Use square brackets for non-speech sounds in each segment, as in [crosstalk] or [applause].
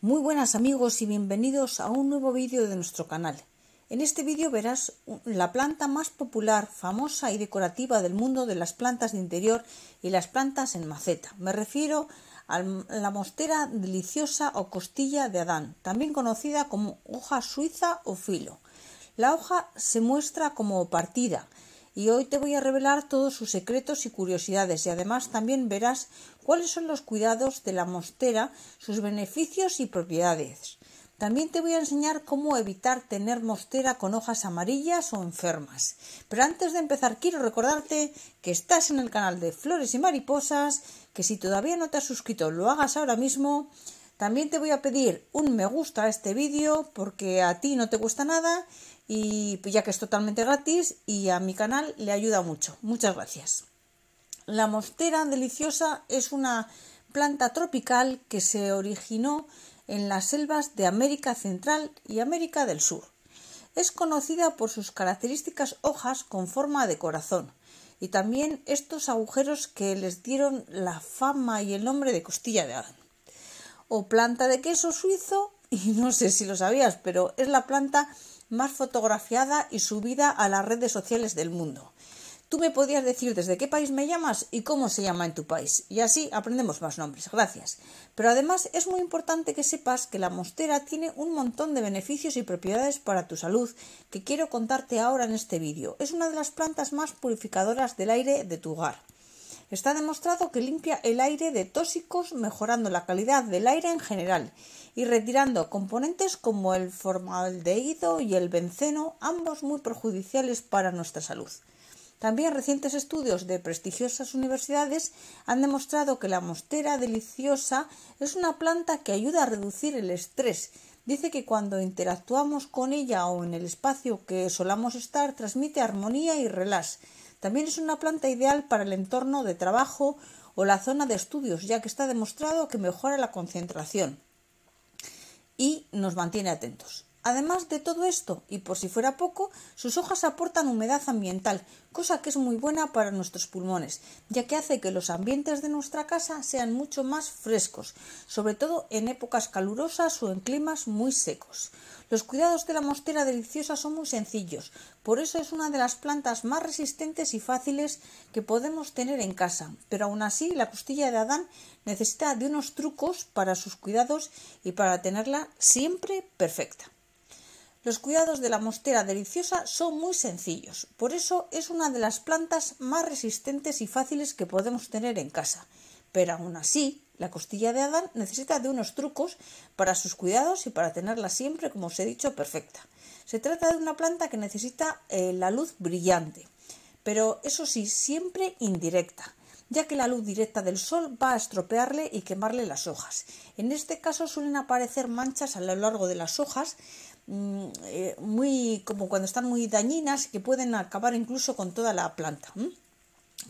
Muy buenas amigos y bienvenidos a un nuevo vídeo de nuestro canal. En este vídeo verás la planta más popular, famosa y decorativa del mundo de las plantas de interior y las plantas en maceta. Me refiero a la mostera deliciosa o costilla de Adán, también conocida como hoja suiza o filo. La hoja se muestra como partida y hoy te voy a revelar todos sus secretos y curiosidades y además también verás cuáles son los cuidados de la mostera, sus beneficios y propiedades. También te voy a enseñar cómo evitar tener mostera con hojas amarillas o enfermas. Pero antes de empezar quiero recordarte que estás en el canal de Flores y Mariposas, que si todavía no te has suscrito lo hagas ahora mismo. También te voy a pedir un me gusta a este vídeo porque a ti no te gusta nada y pues ya que es totalmente gratis y a mi canal le ayuda mucho. Muchas gracias. La mostera deliciosa es una planta tropical que se originó en las selvas de América Central y América del Sur. Es conocida por sus características hojas con forma de corazón y también estos agujeros que les dieron la fama y el nombre de costilla de Adán. O planta de queso suizo, [laughs] y no sé si lo sabías, pero es la planta más fotografiada y subida a las redes sociales del mundo. Tú me podías decir desde qué país me llamas y cómo se llama en tu país, y así aprendemos más nombres, gracias. Pero además es muy importante que sepas que la mostera tiene un montón de beneficios y propiedades para tu salud que quiero contarte ahora en este vídeo. Es una de las plantas más purificadoras del aire de tu hogar. Está demostrado que limpia el aire de tóxicos mejorando la calidad del aire en general y retirando componentes como el formaldehído y el benceno, ambos muy perjudiciales para nuestra salud. También recientes estudios de prestigiosas universidades han demostrado que la mostera deliciosa es una planta que ayuda a reducir el estrés. Dice que cuando interactuamos con ella o en el espacio que solamos estar transmite armonía y relax. También es una planta ideal para el entorno de trabajo o la zona de estudios, ya que está demostrado que mejora la concentración y nos mantiene atentos. Además de todo esto, y por si fuera poco, sus hojas aportan humedad ambiental, cosa que es muy buena para nuestros pulmones, ya que hace que los ambientes de nuestra casa sean mucho más frescos, sobre todo en épocas calurosas o en climas muy secos. Los cuidados de la mostera deliciosa son muy sencillos, por eso es una de las plantas más resistentes y fáciles que podemos tener en casa, pero aún así la costilla de Adán necesita de unos trucos para sus cuidados y para tenerla siempre perfecta. Los cuidados de la mostera deliciosa son muy sencillos, por eso es una de las plantas más resistentes y fáciles que podemos tener en casa. Pero aún así, la costilla de Adán necesita de unos trucos para sus cuidados y para tenerla siempre, como os he dicho, perfecta. Se trata de una planta que necesita eh, la luz brillante, pero eso sí, siempre indirecta, ya que la luz directa del sol va a estropearle y quemarle las hojas. En este caso suelen aparecer manchas a lo largo de las hojas Mm, eh, muy como cuando están muy dañinas que pueden acabar incluso con toda la planta.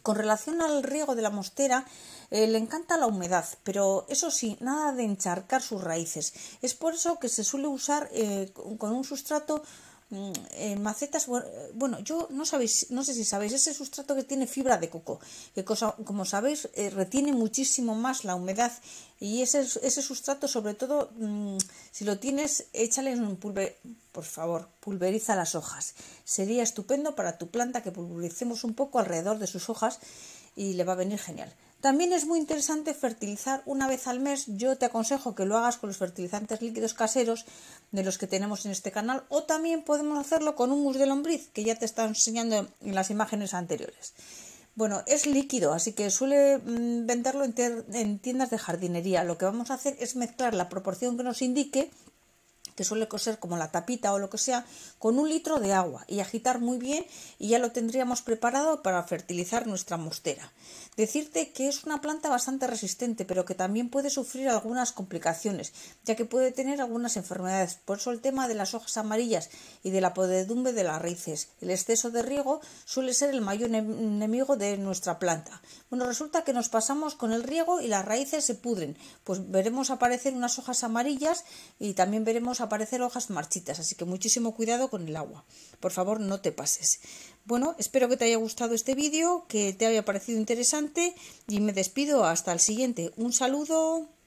Con relación al riego de la mostera, eh, le encanta la humedad, pero eso sí, nada de encharcar sus raíces. Es por eso que se suele usar eh, con un sustrato Mm, eh, macetas, eh, bueno, yo no sabéis, no sé si sabéis, ese sustrato que tiene fibra de coco, que como sabéis eh, retiene muchísimo más la humedad y ese, sustrato sobre todo, mm, si lo tienes, échale un pulver, por favor, pulveriza las hojas. Sería estupendo para tu planta que pulvericemos un poco alrededor de sus hojas y le va a venir genial. También es muy interesante fertilizar una vez al mes. Yo te aconsejo que lo hagas con los fertilizantes líquidos caseros de los que tenemos en este canal o también podemos hacerlo con un humus de lombriz que ya te está enseñando en las imágenes anteriores. Bueno, es líquido, así que suele mm, venderlo en tiendas de jardinería. Lo que vamos a hacer es mezclar la proporción que nos indique que suele coser como la tapita o lo que sea, con un litro de agua y agitar muy bien y ya lo tendríamos preparado para fertilizar nuestra mostera. Decirte que es una planta bastante resistente, pero que también puede sufrir algunas complicaciones, ya que puede tener algunas enfermedades. Por eso el tema de las hojas amarillas y de la podedumbre de las raíces. El exceso de riego suele ser el mayor enemigo de nuestra planta. Bueno, resulta que nos pasamos con el riego y las raíces se pudren. Pues veremos aparecer unas hojas amarillas y también veremos aparecer hojas marchitas, así que muchísimo cuidado con el agua. Por favor, no te pases. Bueno, espero que te haya gustado este vídeo, que te haya parecido interesante y me despido hasta el siguiente. Un saludo.